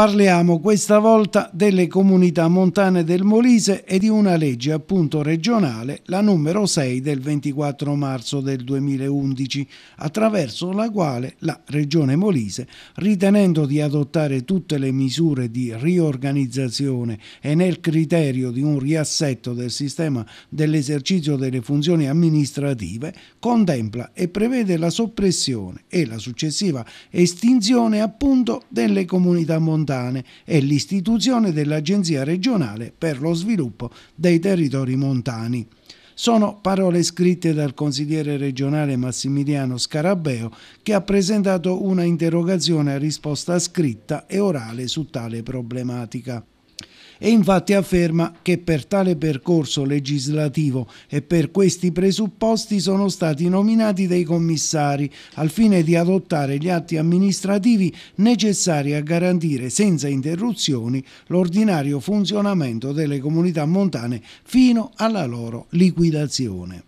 Parliamo questa volta delle comunità montane del Molise e di una legge appunto regionale, la numero 6 del 24 marzo del 2011, attraverso la quale la Regione Molise, ritenendo di adottare tutte le misure di riorganizzazione e nel criterio di un riassetto del sistema dell'esercizio delle funzioni amministrative, contempla e prevede la soppressione e la successiva estinzione appunto delle comunità montane montane e l'istituzione dell'Agenzia regionale per lo sviluppo dei territori montani. Sono parole scritte dal consigliere regionale Massimiliano Scarabeo che ha presentato una interrogazione a risposta scritta e orale su tale problematica e infatti afferma che per tale percorso legislativo e per questi presupposti sono stati nominati dei commissari al fine di adottare gli atti amministrativi necessari a garantire senza interruzioni l'ordinario funzionamento delle comunità montane fino alla loro liquidazione.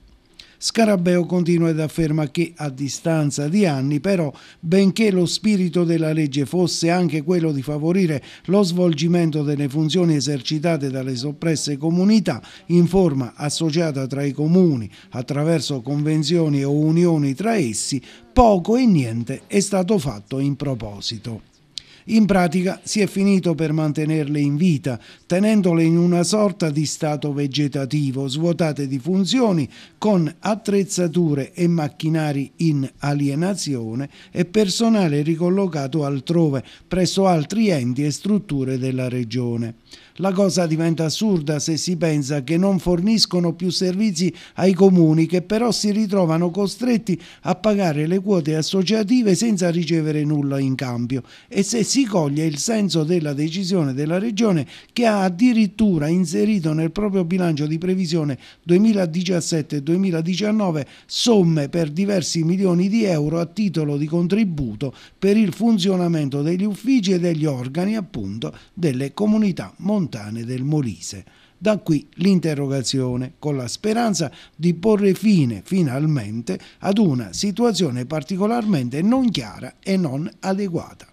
Scarabeo continua ed afferma che a distanza di anni però, benché lo spirito della legge fosse anche quello di favorire lo svolgimento delle funzioni esercitate dalle soppresse comunità in forma associata tra i comuni attraverso convenzioni o unioni tra essi, poco e niente è stato fatto in proposito. In pratica si è finito per mantenerle in vita, tenendole in una sorta di stato vegetativo, svuotate di funzioni, con attrezzature e macchinari in alienazione e personale ricollocato altrove, presso altri enti e strutture della regione. La cosa diventa assurda se si pensa che non forniscono più servizi ai comuni che però si ritrovano costretti a pagare le quote associative senza ricevere nulla in cambio e se si coglie il senso della decisione della Regione che ha addirittura inserito nel proprio bilancio di previsione 2017-2019 somme per diversi milioni di euro a titolo di contributo per il funzionamento degli uffici e degli organi appunto delle comunità montane del Molise. Da qui l'interrogazione, con la speranza di porre fine finalmente ad una situazione particolarmente non chiara e non adeguata.